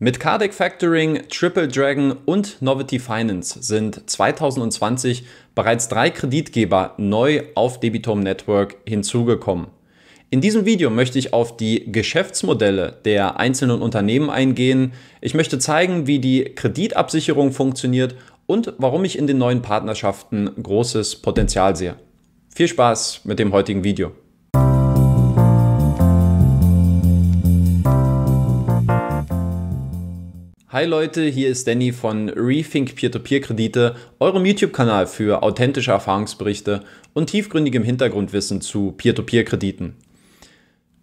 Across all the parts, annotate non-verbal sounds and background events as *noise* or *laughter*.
Mit Cardic Factoring, Triple Dragon und Novity Finance sind 2020 bereits drei Kreditgeber neu auf Debitom Network hinzugekommen. In diesem Video möchte ich auf die Geschäftsmodelle der einzelnen Unternehmen eingehen. Ich möchte zeigen, wie die Kreditabsicherung funktioniert und warum ich in den neuen Partnerschaften großes Potenzial sehe. Viel Spaß mit dem heutigen Video. Hi Leute, hier ist Danny von Rethink Peer-to-Peer-Kredite, eurem YouTube-Kanal für authentische Erfahrungsberichte und tiefgründigem Hintergrundwissen zu Peer-to-Peer-Krediten.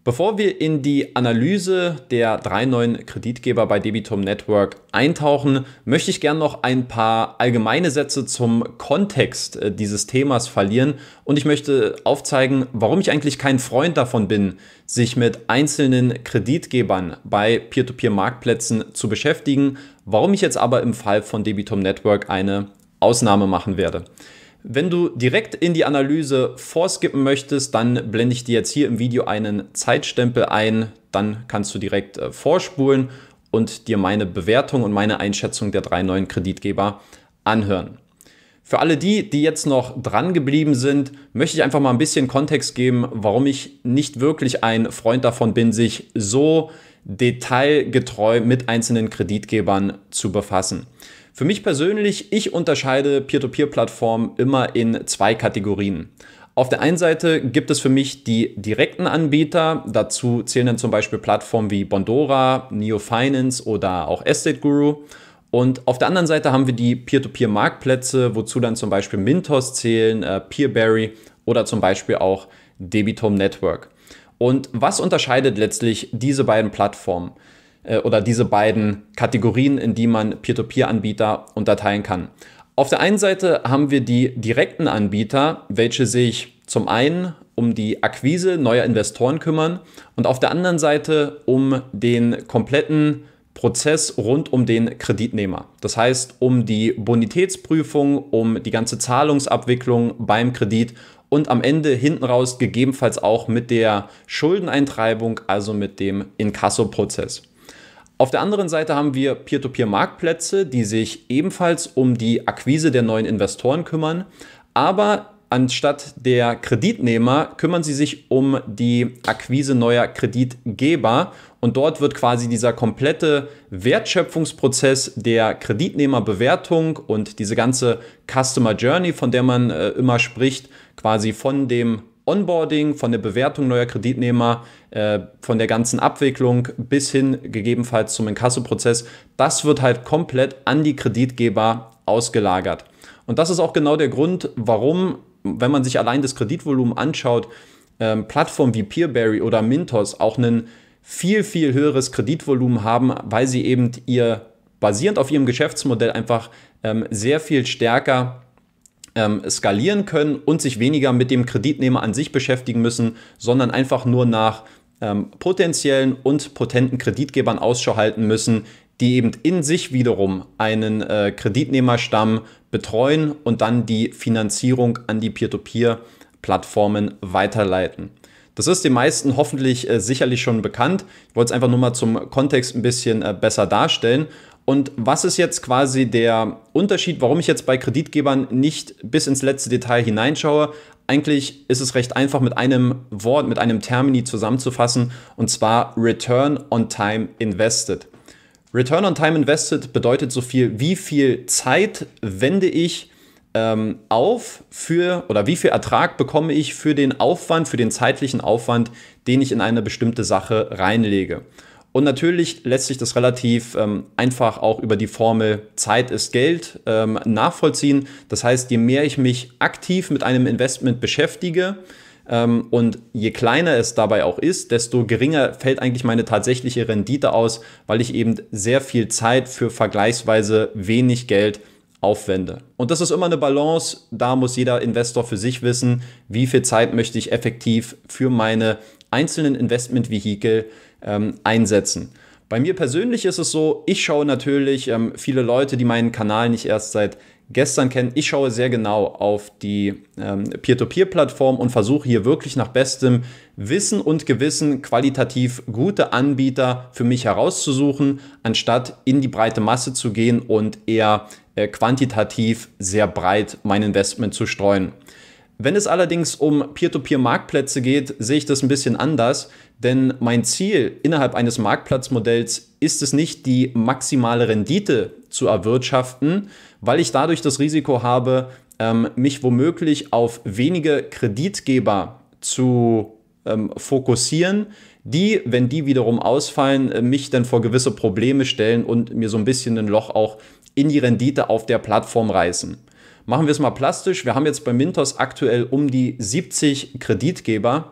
Bevor wir in die Analyse der drei neuen Kreditgeber bei Debitum Network eintauchen, möchte ich gerne noch ein paar allgemeine Sätze zum Kontext äh, dieses Themas verlieren und ich möchte aufzeigen, warum ich eigentlich kein Freund davon bin, sich mit einzelnen Kreditgebern bei Peer-to-Peer-Marktplätzen zu beschäftigen, warum ich jetzt aber im Fall von Debitum Network eine Ausnahme machen werde. Wenn du direkt in die Analyse vorskippen möchtest, dann blende ich dir jetzt hier im Video einen Zeitstempel ein. Dann kannst du direkt äh, vorspulen und dir meine Bewertung und meine Einschätzung der drei neuen Kreditgeber anhören. Für alle die, die jetzt noch dran geblieben sind, möchte ich einfach mal ein bisschen Kontext geben, warum ich nicht wirklich ein Freund davon bin, sich so detailgetreu mit einzelnen Kreditgebern zu befassen. Für mich persönlich, ich unterscheide Peer-to-Peer-Plattformen immer in zwei Kategorien. Auf der einen Seite gibt es für mich die direkten Anbieter. Dazu zählen dann zum Beispiel Plattformen wie Bondora, Neo Finance oder auch Estate Guru. Und auf der anderen Seite haben wir die Peer-to-Peer-Marktplätze, wozu dann zum Beispiel Mintos zählen, äh, Peerberry oder zum Beispiel auch Debitom Network. Und was unterscheidet letztlich diese beiden Plattformen? Äh, oder diese beiden Kategorien, in die man Peer-to-Peer-Anbieter unterteilen kann. Auf der einen Seite haben wir die direkten Anbieter, welche sich zum einen um die Akquise neuer Investoren kümmern und auf der anderen Seite um den kompletten Prozess rund um den Kreditnehmer. Das heißt, um die Bonitätsprüfung, um die ganze Zahlungsabwicklung beim Kredit und am Ende hinten raus gegebenenfalls auch mit der Schuldeneintreibung, also mit dem Inkasso-Prozess. Auf der anderen Seite haben wir Peer-to-Peer-Marktplätze, die sich ebenfalls um die Akquise der neuen Investoren kümmern, aber anstatt der Kreditnehmer kümmern sie sich um die Akquise neuer Kreditgeber und dort wird quasi dieser komplette Wertschöpfungsprozess der Kreditnehmerbewertung und diese ganze Customer Journey, von der man äh, immer spricht, quasi von dem Onboarding, von der Bewertung neuer Kreditnehmer, äh, von der ganzen Abwicklung bis hin gegebenenfalls zum Inkassoprozess, das wird halt komplett an die Kreditgeber ausgelagert. Und das ist auch genau der Grund, warum, wenn man sich allein das Kreditvolumen anschaut, äh, Plattformen wie Peerberry oder Mintos auch ein viel, viel höheres Kreditvolumen haben, weil sie eben ihr basierend auf ihrem Geschäftsmodell einfach ähm, sehr viel stärker ähm, skalieren können und sich weniger mit dem Kreditnehmer an sich beschäftigen müssen, sondern einfach nur nach ähm, potenziellen und potenten Kreditgebern Ausschau halten müssen, die eben in sich wiederum einen äh, Kreditnehmerstamm betreuen und dann die Finanzierung an die Peer-to-Peer-Plattformen weiterleiten. Das ist den meisten hoffentlich äh, sicherlich schon bekannt. Ich wollte es einfach nur mal zum Kontext ein bisschen äh, besser darstellen. Und was ist jetzt quasi der Unterschied, warum ich jetzt bei Kreditgebern nicht bis ins letzte Detail hineinschaue? Eigentlich ist es recht einfach mit einem Wort, mit einem Termini zusammenzufassen, und zwar Return on Time Invested. Return on Time Invested bedeutet so viel, wie viel Zeit wende ich ähm, auf für oder wie viel Ertrag bekomme ich für den Aufwand, für den zeitlichen Aufwand, den ich in eine bestimmte Sache reinlege. Und natürlich lässt sich das relativ ähm, einfach auch über die Formel Zeit ist Geld ähm, nachvollziehen. Das heißt, je mehr ich mich aktiv mit einem Investment beschäftige ähm, und je kleiner es dabei auch ist, desto geringer fällt eigentlich meine tatsächliche Rendite aus, weil ich eben sehr viel Zeit für vergleichsweise wenig Geld aufwende. Und das ist immer eine Balance. Da muss jeder Investor für sich wissen, wie viel Zeit möchte ich effektiv für meine einzelnen Investmentvehikel vehikel ähm, einsetzen. Bei mir persönlich ist es so, ich schaue natürlich ähm, viele Leute, die meinen Kanal nicht erst seit gestern kennen, ich schaue sehr genau auf die ähm, Peer-to-Peer-Plattform und versuche hier wirklich nach bestem Wissen und Gewissen qualitativ gute Anbieter für mich herauszusuchen, anstatt in die breite Masse zu gehen und eher äh, quantitativ sehr breit mein Investment zu streuen. Wenn es allerdings um Peer-to-Peer-Marktplätze geht, sehe ich das ein bisschen anders, denn mein Ziel innerhalb eines Marktplatzmodells ist es nicht, die maximale Rendite zu erwirtschaften, weil ich dadurch das Risiko habe, ähm, mich womöglich auf wenige Kreditgeber zu ähm, fokussieren, die, wenn die wiederum ausfallen, äh, mich dann vor gewisse Probleme stellen und mir so ein bisschen ein Loch auch in die Rendite auf der Plattform reißen. Machen wir es mal plastisch. Wir haben jetzt bei Mintos aktuell um die 70 Kreditgeber.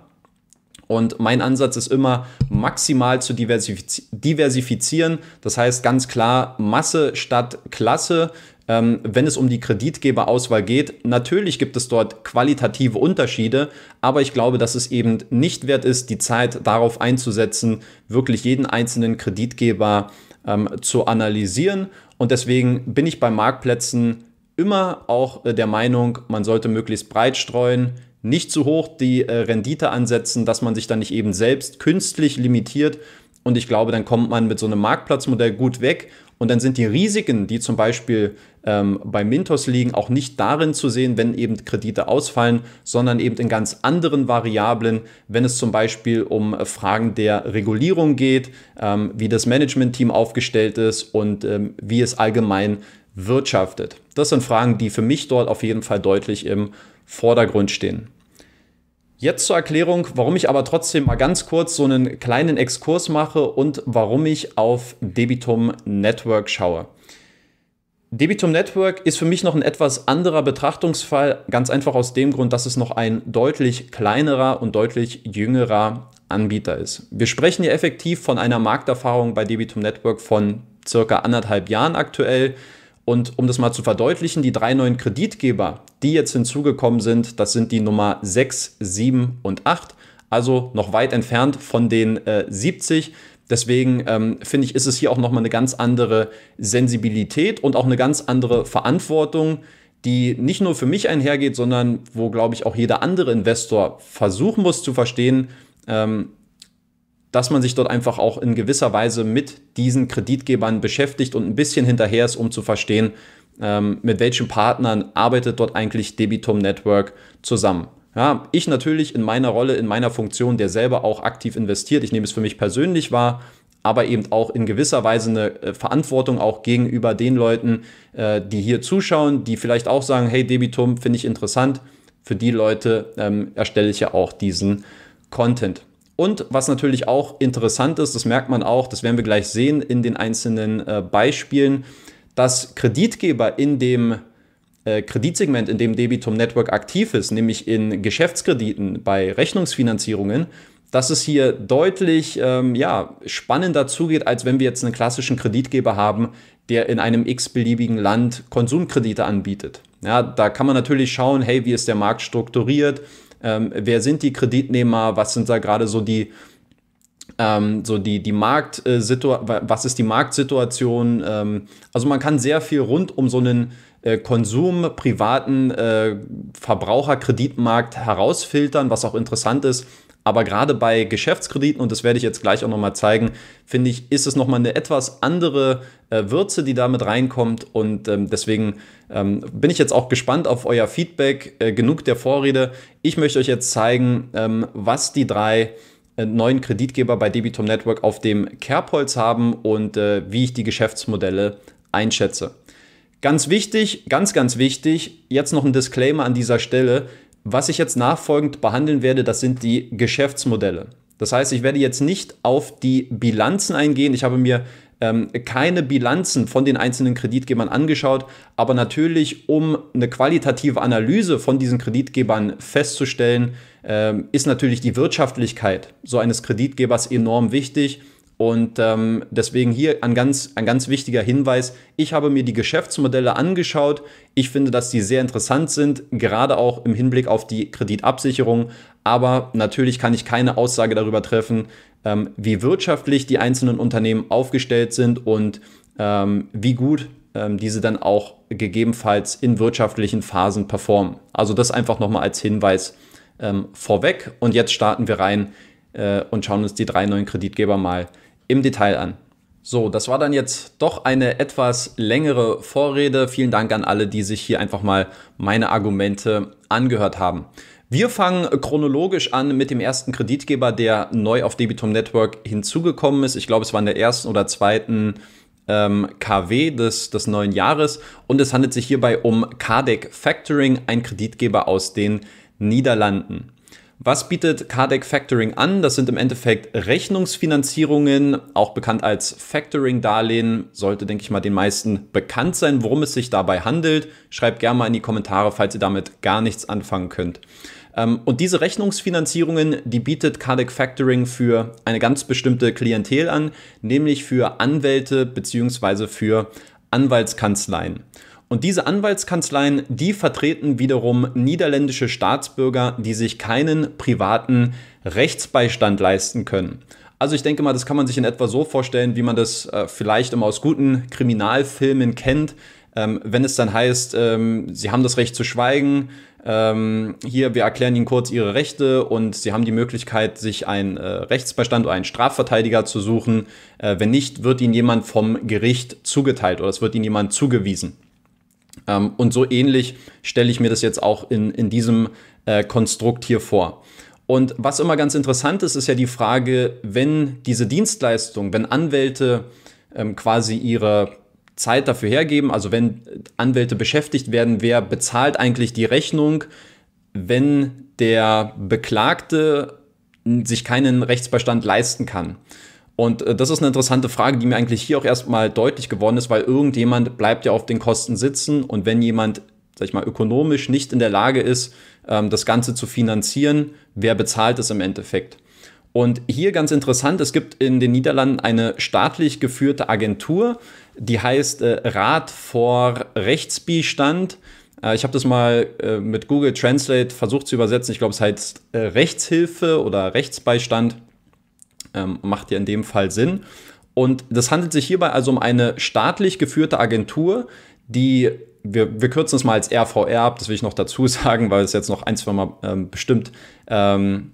Und mein Ansatz ist immer, maximal zu diversifiz diversifizieren. Das heißt ganz klar Masse statt Klasse. Ähm, wenn es um die Kreditgeberauswahl geht. Natürlich gibt es dort qualitative Unterschiede, aber ich glaube, dass es eben nicht wert ist, die Zeit darauf einzusetzen, wirklich jeden einzelnen Kreditgeber ähm, zu analysieren. Und deswegen bin ich bei Marktplätzen immer auch äh, der Meinung, man sollte möglichst breit streuen, nicht zu hoch die äh, Rendite ansetzen, dass man sich dann nicht eben selbst künstlich limitiert. Und ich glaube, dann kommt man mit so einem Marktplatzmodell gut weg. Und dann sind die Risiken, die zum Beispiel ähm, bei Mintos liegen, auch nicht darin zu sehen, wenn eben Kredite ausfallen, sondern eben in ganz anderen Variablen, wenn es zum Beispiel um äh, Fragen der Regulierung geht, ähm, wie das Management-Team aufgestellt ist und ähm, wie es allgemein äh, wirtschaftet? Das sind Fragen, die für mich dort auf jeden Fall deutlich im Vordergrund stehen. Jetzt zur Erklärung, warum ich aber trotzdem mal ganz kurz so einen kleinen Exkurs mache und warum ich auf Debitum Network schaue. Debitum Network ist für mich noch ein etwas anderer Betrachtungsfall, ganz einfach aus dem Grund, dass es noch ein deutlich kleinerer und deutlich jüngerer Anbieter ist. Wir sprechen hier effektiv von einer Markterfahrung bei Debitum Network von circa anderthalb Jahren aktuell. Und um das mal zu verdeutlichen, die drei neuen Kreditgeber, die jetzt hinzugekommen sind, das sind die Nummer 6, 7 und 8, also noch weit entfernt von den äh, 70. Deswegen ähm, finde ich, ist es hier auch nochmal eine ganz andere Sensibilität und auch eine ganz andere Verantwortung, die nicht nur für mich einhergeht, sondern wo, glaube ich, auch jeder andere Investor versuchen muss zu verstehen, ähm, dass man sich dort einfach auch in gewisser Weise mit diesen Kreditgebern beschäftigt und ein bisschen hinterher ist, um zu verstehen, ähm, mit welchen Partnern arbeitet dort eigentlich Debitum Network zusammen. Ja, ich natürlich in meiner Rolle, in meiner Funktion, der selber auch aktiv investiert. Ich nehme es für mich persönlich wahr, aber eben auch in gewisser Weise eine äh, Verantwortung auch gegenüber den Leuten, äh, die hier zuschauen, die vielleicht auch sagen, hey, Debitum finde ich interessant. Für die Leute ähm, erstelle ich ja auch diesen Content. Und was natürlich auch interessant ist, das merkt man auch, das werden wir gleich sehen in den einzelnen äh, Beispielen, dass Kreditgeber in dem äh, Kreditsegment, in dem Debitum Network aktiv ist, nämlich in Geschäftskrediten bei Rechnungsfinanzierungen, dass es hier deutlich ähm, ja, spannender zugeht, als wenn wir jetzt einen klassischen Kreditgeber haben, der in einem x-beliebigen Land Konsumkredite anbietet. Ja, da kann man natürlich schauen, hey, wie ist der Markt strukturiert, ähm, wer sind die Kreditnehmer, was sind da gerade so die, ähm, so die, die Marktsituation, äh, was ist die Marktsituation. Ähm, also man kann sehr viel rund um so einen äh, Konsum, privaten äh, Verbraucherkreditmarkt herausfiltern, was auch interessant ist. Aber gerade bei Geschäftskrediten, und das werde ich jetzt gleich auch nochmal zeigen, finde ich, ist es nochmal eine etwas andere äh, Würze, die damit reinkommt. Und ähm, deswegen ähm, bin ich jetzt auch gespannt auf euer Feedback. Äh, genug der Vorrede. Ich möchte euch jetzt zeigen, ähm, was die drei äh, neuen Kreditgeber bei Debitum Network auf dem Kerbholz haben und äh, wie ich die Geschäftsmodelle einschätze. Ganz wichtig, ganz, ganz wichtig, jetzt noch ein Disclaimer an dieser Stelle. Was ich jetzt nachfolgend behandeln werde, das sind die Geschäftsmodelle. Das heißt, ich werde jetzt nicht auf die Bilanzen eingehen. Ich habe mir ähm, keine Bilanzen von den einzelnen Kreditgebern angeschaut, aber natürlich, um eine qualitative Analyse von diesen Kreditgebern festzustellen, ähm, ist natürlich die Wirtschaftlichkeit so eines Kreditgebers enorm wichtig. Und ähm, deswegen hier ein ganz, ein ganz wichtiger Hinweis. Ich habe mir die Geschäftsmodelle angeschaut. Ich finde, dass die sehr interessant sind, gerade auch im Hinblick auf die Kreditabsicherung. Aber natürlich kann ich keine Aussage darüber treffen, ähm, wie wirtschaftlich die einzelnen Unternehmen aufgestellt sind und ähm, wie gut ähm, diese dann auch gegebenenfalls in wirtschaftlichen Phasen performen. Also das einfach nochmal als Hinweis ähm, vorweg. Und jetzt starten wir rein äh, und schauen uns die drei neuen Kreditgeber mal an im Detail an. So, das war dann jetzt doch eine etwas längere Vorrede. Vielen Dank an alle, die sich hier einfach mal meine Argumente angehört haben. Wir fangen chronologisch an mit dem ersten Kreditgeber, der neu auf Debitum Network hinzugekommen ist. Ich glaube, es war in der ersten oder zweiten ähm, KW des, des neuen Jahres. Und es handelt sich hierbei um Kardec Factoring, ein Kreditgeber aus den Niederlanden. Was bietet Kardec Factoring an? Das sind im Endeffekt Rechnungsfinanzierungen, auch bekannt als Factoring-Darlehen. Sollte, denke ich mal, den meisten bekannt sein, worum es sich dabei handelt. Schreibt gerne mal in die Kommentare, falls ihr damit gar nichts anfangen könnt. Ähm, und diese Rechnungsfinanzierungen, die bietet Kardec Factoring für eine ganz bestimmte Klientel an, nämlich für Anwälte beziehungsweise für Anwaltskanzleien. Und diese Anwaltskanzleien, die vertreten wiederum niederländische Staatsbürger, die sich keinen privaten Rechtsbeistand leisten können. Also ich denke mal, das kann man sich in etwa so vorstellen, wie man das äh, vielleicht immer aus guten Kriminalfilmen kennt, ähm, wenn es dann heißt, ähm, sie haben das Recht zu schweigen, ähm, hier, wir erklären Ihnen kurz Ihre Rechte und Sie haben die Möglichkeit, sich einen äh, Rechtsbeistand oder einen Strafverteidiger zu suchen. Äh, wenn nicht, wird Ihnen jemand vom Gericht zugeteilt oder es wird Ihnen jemand zugewiesen. Ähm, und so ähnlich stelle ich mir das jetzt auch in, in diesem äh, Konstrukt hier vor. Und was immer ganz interessant ist, ist ja die Frage, wenn diese Dienstleistung, wenn Anwälte ähm, quasi ihre Zeit dafür hergeben, also wenn Anwälte beschäftigt werden, wer bezahlt eigentlich die Rechnung, wenn der Beklagte sich keinen Rechtsbeistand leisten kann. Und äh, das ist eine interessante Frage, die mir eigentlich hier auch erstmal deutlich geworden ist, weil irgendjemand bleibt ja auf den Kosten sitzen und wenn jemand, sag ich mal, ökonomisch nicht in der Lage ist, ähm, das Ganze zu finanzieren, wer bezahlt es im Endeffekt? Und hier ganz interessant, es gibt in den Niederlanden eine staatlich geführte Agentur, die heißt äh, Rat vor Rechtsbeistand. Äh, ich habe das mal äh, mit Google Translate versucht zu übersetzen. Ich glaube, es heißt äh, Rechtshilfe oder Rechtsbeistand. Ähm, macht ja in dem Fall Sinn. Und das handelt sich hierbei also um eine staatlich geführte Agentur, die wir, wir, kürzen es mal als RVR ab, das will ich noch dazu *laughs* sagen, weil es jetzt noch ein, zwei Mal ähm, bestimmt ähm,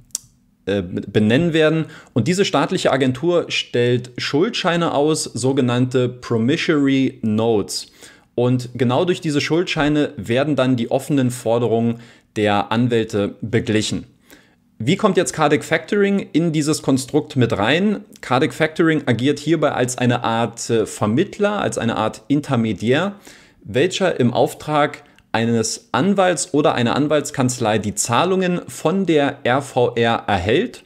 äh, benennen werden. Und diese staatliche Agentur stellt Schuldscheine aus, sogenannte Promissory Notes. Und genau durch diese Schuldscheine werden dann die offenen Forderungen der Anwälte beglichen. Wie kommt jetzt Cardic Factoring in dieses Konstrukt mit rein? Cardic Factoring agiert hierbei als eine Art äh, Vermittler, als eine Art Intermediär, welcher im Auftrag eines Anwalts oder einer Anwaltskanzlei die Zahlungen von der RVR erhält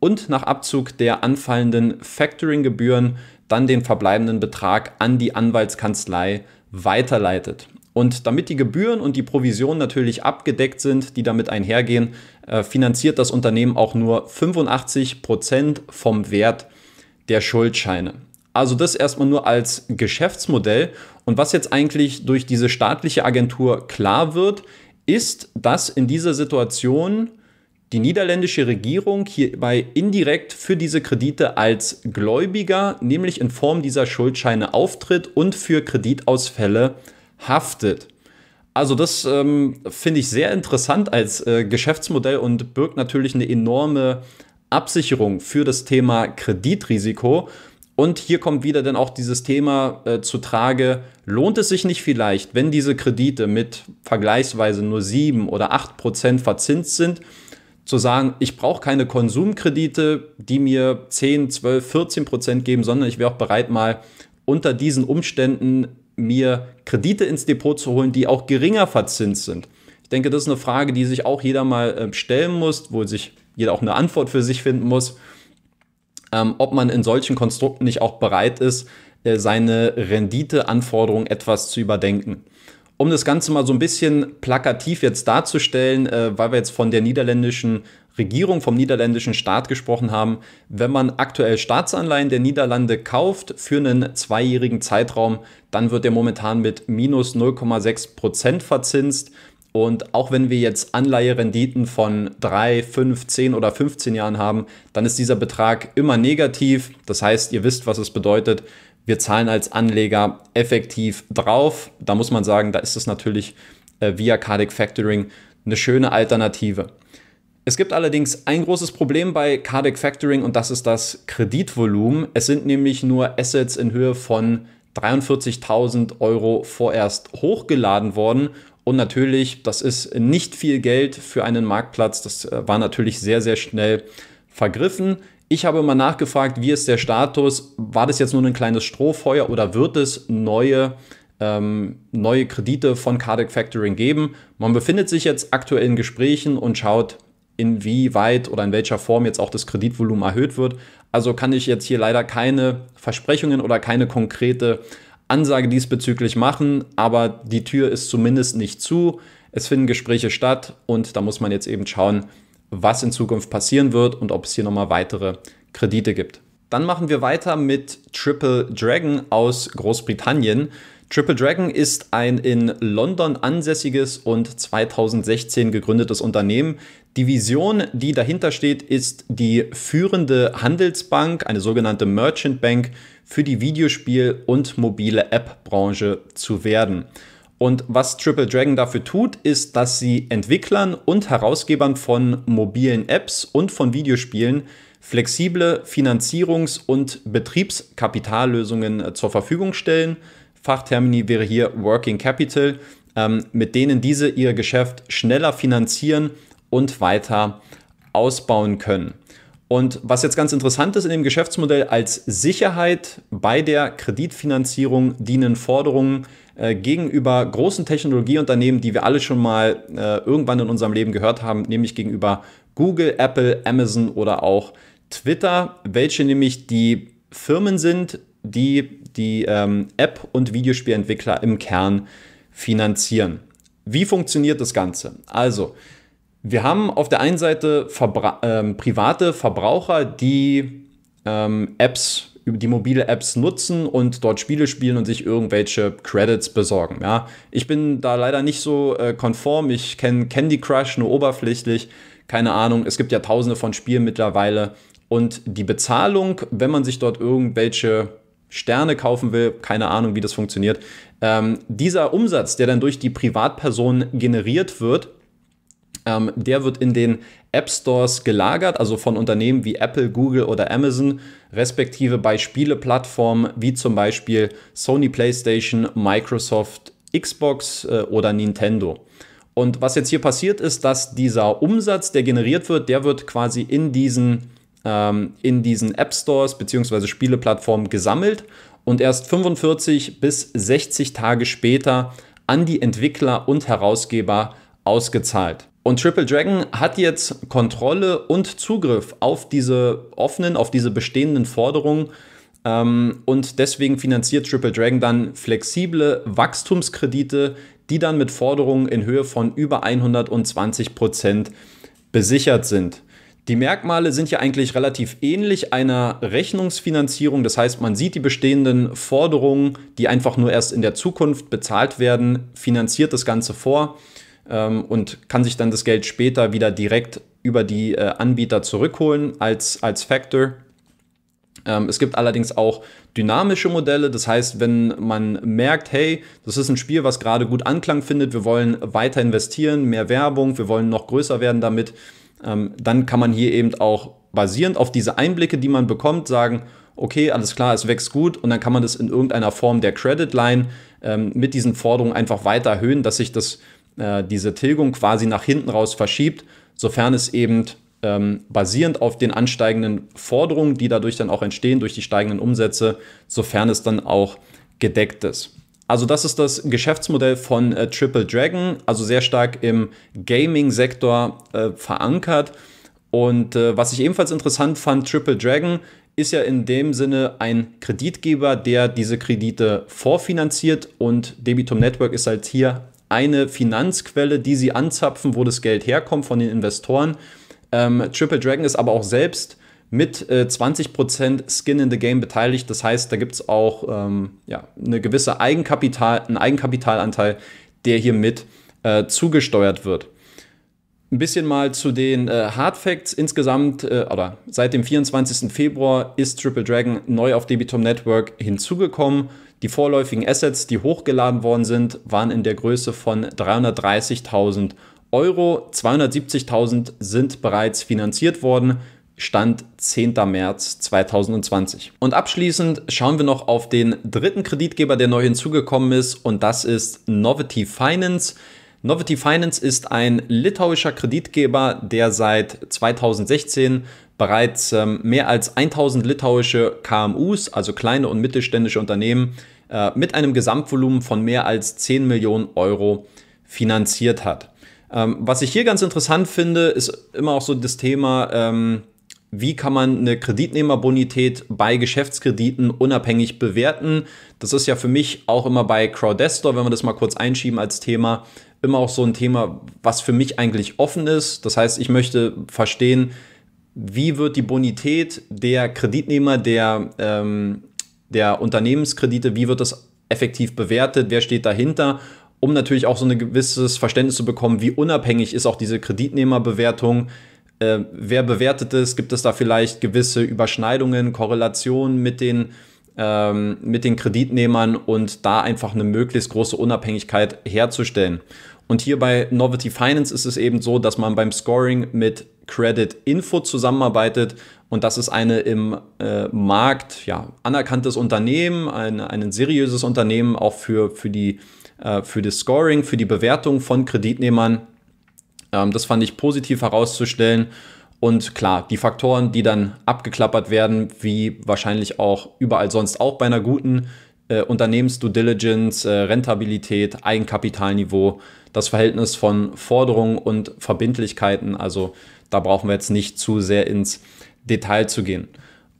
und nach Abzug der anfallenden Factoring-Gebühren dann den verbleibenden Betrag an die Anwaltskanzlei weiterleitet. Und damit die Gebühren und die Provisionen natürlich abgedeckt sind, die damit einhergehen, äh, finanziert das Unternehmen auch nur 85% Prozent vom Wert der Schuldscheine. Also das erstmal nur als Geschäftsmodell. Und was jetzt eigentlich durch diese staatliche Agentur klar wird, ist, dass in dieser Situation die niederländische Regierung hierbei indirekt für diese Kredite als Gläubiger, nämlich in Form dieser Schuldscheine auftritt und für Kreditausfälle haftet. Also das ähm, finde ich sehr interessant als äh, Geschäftsmodell und birgt natürlich eine enorme Absicherung für das Thema Kreditrisiko. Und hier kommt wieder dann auch dieses Thema äh, zu Trage, lohnt es sich nicht vielleicht, wenn diese Kredite mit vergleichsweise nur 7 oder 8 Prozent verzinst sind, zu sagen, ich brauche keine Konsumkredite, die mir 10, 12, 14 Prozent geben, sondern ich wäre auch bereit, mal unter diesen Umständen mir Kredite ins Depot zu holen, die auch geringer verzinst sind? Ich denke, das ist eine Frage, die sich auch jeder mal ähm, stellen muss, wo sich jeder auch eine Antwort für sich finden muss, ähm, ob man in solchen Konstrukten nicht auch bereit ist, äh, seine Renditeanforderungen etwas zu überdenken. Um das Ganze mal so ein bisschen plakativ jetzt darzustellen, äh, weil wir jetzt von der niederländischen Regierung, vom niederländischen Staat gesprochen haben. Wenn man aktuell Staatsanleihen der Niederlande kauft für einen zweijährigen Zeitraum, dann wird der momentan mit minus 0,6 Prozent verzinst. Und auch wenn wir jetzt Anleiherenditen von 3, 5, 10 oder 15 Jahren haben, dann ist dieser Betrag immer negativ. Das heißt, ihr wisst, was es bedeutet. Wir zahlen als Anleger effektiv drauf. Da muss man sagen, da ist es natürlich äh, via Cardic Factoring eine schöne Alternative. Es gibt allerdings ein großes Problem bei Cardic Factoring und das ist das Kreditvolumen. Es sind nämlich nur Assets in Höhe von 43.000 Euro vorerst hochgeladen worden. Und natürlich, das ist nicht viel Geld für einen Marktplatz. Das äh, war natürlich sehr, sehr schnell vergriffen. Ich habe mal nachgefragt, wie ist der Status? War das jetzt nur ein kleines Strohfeuer oder wird es neue, ähm, neue Kredite von Cardic Factoring geben? Man befindet sich jetzt aktuell in Gesprächen und schaut, inwieweit oder in welcher Form jetzt auch das Kreditvolumen erhöht wird. Also kann ich jetzt hier leider keine Versprechungen oder keine konkrete Ansage diesbezüglich machen, aber die Tür ist zumindest nicht zu. Es finden Gespräche statt und da muss man jetzt eben schauen, was in Zukunft passieren wird und ob es hier nochmal weitere Kredite gibt. Dann machen wir weiter mit Triple Dragon aus Großbritannien. Triple Dragon ist ein in London ansässiges und 2016 gegründetes Unternehmen. Die Vision, die dahinter steht, ist die führende Handelsbank, eine sogenannte Merchant Bank, für die Videospiel- und mobile App-Branche zu werden. Und was Triple Dragon dafür tut, ist, dass sie Entwicklern und Herausgebern von mobilen Apps und von Videospielen flexible Finanzierungs- und Betriebskapitallösungen äh, zur Verfügung stellen. Fachtermini wäre hier Working Capital, ähm, mit denen diese ihr Geschäft schneller finanzieren und weiter ausbauen können. Und was jetzt ganz interessant ist in dem Geschäftsmodell, als Sicherheit bei der Kreditfinanzierung dienen Forderungen äh, gegenüber großen Technologieunternehmen, die wir alle schon mal äh, irgendwann in unserem Leben gehört haben, nämlich gegenüber Google, Apple, Amazon oder auch Twitter, welche nämlich die Firmen sind, die die ähm, App- und Videospielentwickler im Kern finanzieren. Wie funktioniert das Ganze? Also, wir haben auf der einen Seite Verbra ähm, private Verbraucher, die ähm, Apps, die mobile Apps nutzen und dort Spiele spielen und sich irgendwelche Credits besorgen. Ja? Ich bin da leider nicht so äh, konform. Ich kenne Candy Crush nur oberflächlich. Keine Ahnung, es gibt ja tausende von Spielen mittlerweile. Und die Bezahlung, wenn man sich dort irgendwelche Sterne kaufen will, keine Ahnung, wie das funktioniert, ähm, dieser Umsatz, der dann durch die Privatperson generiert wird, ähm, der wird in den App Stores gelagert, also von Unternehmen wie Apple, Google oder Amazon, respektive bei Spieleplattformen wie zum Beispiel Sony PlayStation, Microsoft, Xbox äh, oder Nintendo. Und was jetzt hier passiert ist, dass dieser Umsatz, der generiert wird, der wird quasi in diesen ähm, in diesen App Stores bzw. Spieleplattformen gesammelt und erst 45 bis 60 Tage später an die Entwickler und Herausgeber ausgezahlt. Und Triple Dragon hat jetzt Kontrolle und Zugriff auf diese offenen, auf diese bestehenden Forderungen. Ähm, und deswegen finanziert Triple Dragon dann flexible Wachstumskredite, die dann mit Forderungen in Höhe von über 120 Prozent besichert sind. Die Merkmale sind ja eigentlich relativ ähnlich einer Rechnungsfinanzierung. Das heißt, man sieht die bestehenden Forderungen, die einfach nur erst in der Zukunft bezahlt werden, finanziert das Ganze vor ähm, und kann sich dann das Geld später wieder direkt über die äh, Anbieter zurückholen als, als Factor. Ähm, es gibt allerdings auch dynamische Modelle. Das heißt, wenn man merkt, hey, das ist ein Spiel, was gerade gut Anklang findet, wir wollen weiter investieren, mehr Werbung, wir wollen noch größer werden damit ähm, dann kann man hier eben auch basierend auf diese Einblicke, die man bekommt, sagen, okay, alles klar, es wächst gut und dann kann man das in irgendeiner Form der Credit Line ähm, mit diesen Forderungen einfach weiter erhöhen, dass sich das, äh, diese Tilgung quasi nach hinten raus verschiebt, sofern es eben ähm, basierend auf den ansteigenden Forderungen, die dadurch dann auch entstehen, durch die steigenden Umsätze, sofern es dann auch gedeckt ist. Also das ist das Geschäftsmodell von äh, Triple Dragon, also sehr stark im Gaming-Sektor äh, verankert. Und äh, was ich ebenfalls interessant fand, Triple Dragon ist ja in dem Sinne ein Kreditgeber, der diese Kredite vorfinanziert und Debitum Network ist halt hier eine Finanzquelle, die sie anzapfen, wo das Geld herkommt von den Investoren. Ähm, Triple Dragon ist aber auch selbst mit äh, 20% Skin in the Game beteiligt. Das heißt, da gibt es auch ähm, ja, eine gewisse Eigenkapital, einen Eigenkapitalanteil, der hier mit äh, zugesteuert wird. Ein bisschen mal zu den äh, Hard Facts insgesamt, äh, oder seit dem 24. Februar ist Triple Dragon neu auf Debitum Network hinzugekommen. Die vorläufigen Assets, die hochgeladen worden sind, waren in der Größe von 330.000 Euro. 270.000 sind bereits finanziert worden. Stand 10. März 2020. Und abschließend schauen wir noch auf den dritten Kreditgeber, der neu hinzugekommen ist, und das ist Novity Finance. Novity Finance ist ein litauischer Kreditgeber, der seit 2016 bereits ähm, mehr als 1000 litauische KMUs, also kleine und mittelständische Unternehmen, äh, mit einem Gesamtvolumen von mehr als 10 Millionen Euro finanziert hat. Ähm, was ich hier ganz interessant finde, ist immer auch so das Thema, ähm, wie kann man eine Kreditnehmerbonität bei Geschäftskrediten unabhängig bewerten. Das ist ja für mich auch immer bei Crowdestor, wenn wir das mal kurz einschieben als Thema, immer auch so ein Thema, was für mich eigentlich offen ist. Das heißt, ich möchte verstehen, wie wird die Bonität der Kreditnehmer, der, ähm, der Unternehmenskredite, wie wird das effektiv bewertet, wer steht dahinter, um natürlich auch so ein gewisses Verständnis zu bekommen, wie unabhängig ist auch diese Kreditnehmerbewertung äh, wer bewertet es? Gibt es da vielleicht gewisse Überschneidungen, Korrelationen mit den, ähm, mit den Kreditnehmern und da einfach eine möglichst große Unabhängigkeit herzustellen? Und hier bei Novity Finance ist es eben so, dass man beim Scoring mit Credit Info zusammenarbeitet und das ist eine im äh, Markt ja, anerkanntes Unternehmen, ein, ein seriöses Unternehmen auch für, für, die, äh, für das Scoring, für die Bewertung von Kreditnehmern ähm, das fand ich positiv herauszustellen. Und klar, die Faktoren, die dann abgeklappert werden, wie wahrscheinlich auch überall sonst auch bei einer guten äh, Unternehmensdue Diligence, äh, Rentabilität, Eigenkapitalniveau, das Verhältnis von Forderungen und Verbindlichkeiten. Also da brauchen wir jetzt nicht zu sehr ins Detail zu gehen.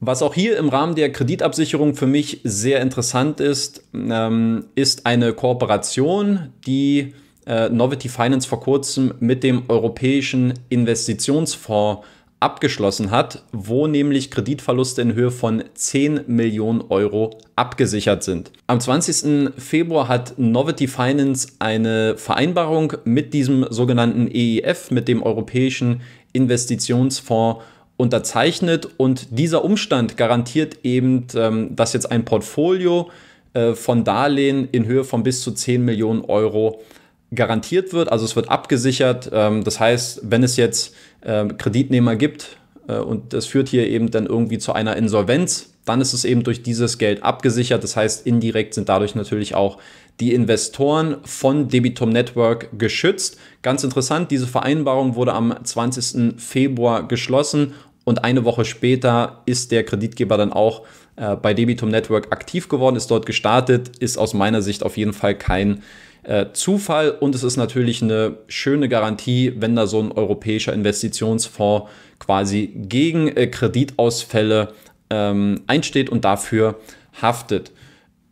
Was auch hier im Rahmen der Kreditabsicherung für mich sehr interessant ist, ähm, ist eine Kooperation, die äh, Novity Finance vor kurzem mit dem Europäischen Investitionsfonds abgeschlossen hat, wo nämlich Kreditverluste in Höhe von 10 Millionen Euro abgesichert sind. Am 20. Februar hat Novity Finance eine Vereinbarung mit diesem sogenannten EIF, mit dem Europäischen Investitionsfonds, unterzeichnet und dieser Umstand garantiert eben, ähm, dass jetzt ein Portfolio äh, von Darlehen in Höhe von bis zu 10 Millionen Euro abgesichert garantiert wird, also es wird abgesichert. Ähm, das heißt, wenn es jetzt ähm, Kreditnehmer gibt äh, und das führt hier eben dann irgendwie zu einer Insolvenz, dann ist es eben durch dieses Geld abgesichert. Das heißt, indirekt sind dadurch natürlich auch die Investoren von Debitum Network geschützt. Ganz interessant, diese Vereinbarung wurde am 20. Februar geschlossen und eine Woche später ist der Kreditgeber dann auch äh, bei Debitum Network aktiv geworden, ist dort gestartet, ist aus meiner Sicht auf jeden Fall kein äh, Zufall und es ist natürlich eine schöne Garantie, wenn da so ein europäischer Investitionsfonds quasi gegen äh, Kreditausfälle ähm, einsteht und dafür haftet.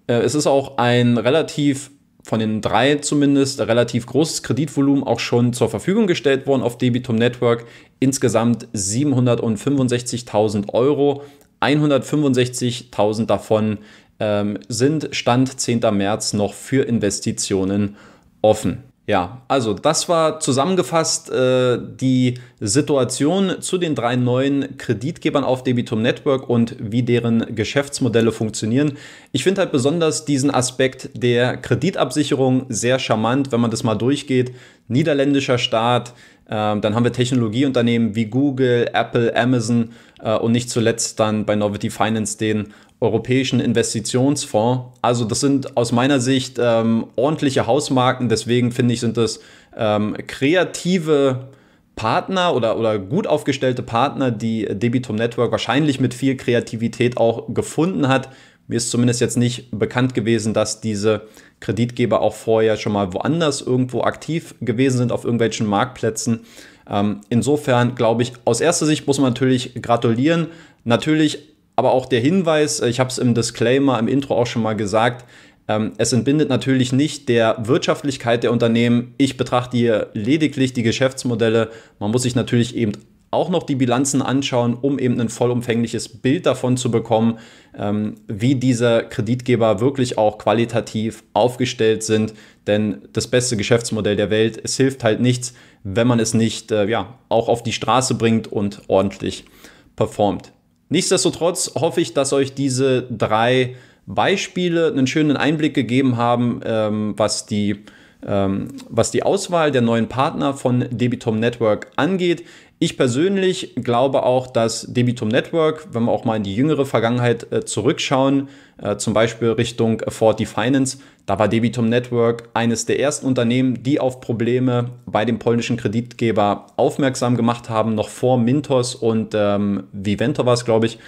Äh, es ist auch ein relativ von den drei zumindest relativ großes Kreditvolumen auch schon zur Verfügung gestellt worden auf Debitum Network. Insgesamt 765.000 Euro, 165.000 davon ähm, sind Stand 10. März noch für Investitionen offen. Ja, also das war zusammengefasst äh, die Situation zu den drei neuen Kreditgebern auf Debitum Network und wie deren Geschäftsmodelle funktionieren. Ich finde halt besonders diesen Aspekt der Kreditabsicherung sehr charmant, wenn man das mal durchgeht. Niederländischer Staat, ähm, dann haben wir Technologieunternehmen wie Google, Apple, Amazon äh, und nicht zuletzt dann bei Novity Finance den Europäischen Investitionsfonds. Also das sind aus meiner Sicht ähm, ordentliche Hausmarken, deswegen finde ich, sind das ähm, kreative Partner oder, oder gut aufgestellte Partner, die Debitum Network wahrscheinlich mit viel Kreativität auch gefunden hat. Mir ist zumindest jetzt nicht bekannt gewesen, dass diese Kreditgeber auch vorher schon mal woanders irgendwo aktiv gewesen sind auf irgendwelchen Marktplätzen. Ähm, insofern glaube ich, aus erster Sicht muss man natürlich gratulieren. Natürlich aber auch der Hinweis, äh, ich habe es im Disclaimer, im Intro auch schon mal gesagt, ähm, es entbindet natürlich nicht der Wirtschaftlichkeit der Unternehmen. Ich betrachte hier lediglich die Geschäftsmodelle. Man muss sich natürlich eben auch noch die Bilanzen anschauen, um eben ein vollumfängliches Bild davon zu bekommen, ähm, wie diese Kreditgeber wirklich auch qualitativ aufgestellt sind. Denn das beste Geschäftsmodell der Welt, es hilft halt nichts, wenn man es nicht äh, ja, auch auf die Straße bringt und ordentlich performt. Nichtsdestotrotz hoffe ich, dass euch diese drei Beispiele einen schönen Einblick gegeben haben, ähm, was die ähm, was die Auswahl der neuen Partner von Debitom Network angeht. Ich persönlich glaube auch, dass Debitom Network, wenn wir auch mal in die jüngere Vergangenheit äh, zurückschauen, äh, zum Beispiel Richtung Forty Finance, da war Debitom Network eines der ersten Unternehmen, die auf Probleme bei dem polnischen Kreditgeber aufmerksam gemacht haben, noch vor Mintos und ähm, Vivento war es, glaube ich.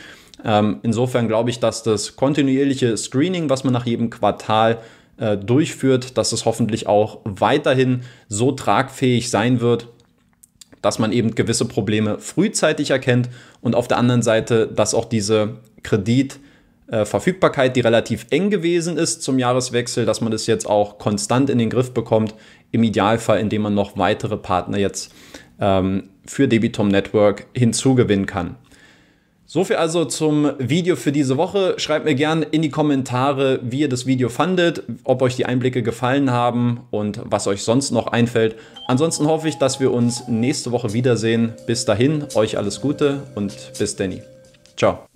Ähm, insofern glaube ich, dass das kontinuierliche Screening, was man nach jedem Quartal äh, äh, durchführt, dass es hoffentlich auch weiterhin so tragfähig sein wird, dass man eben gewisse Probleme frühzeitig erkennt und auf der anderen Seite, dass auch diese Kreditverfügbarkeit, äh, die relativ eng gewesen ist zum Jahreswechsel, dass man das jetzt auch konstant in den Griff bekommt, im Idealfall, indem man noch weitere Partner jetzt ähm, für Debitom Network hinzugewinnen kann. So viel also zum Video für diese Woche. Schreibt mir gerne in die Kommentare, wie ihr das Video fandet, ob euch die Einblicke gefallen haben und was euch sonst noch einfällt. Ansonsten hoffe ich, dass wir uns nächste Woche wiedersehen. Bis dahin, euch alles Gute und bis Danny. Ciao.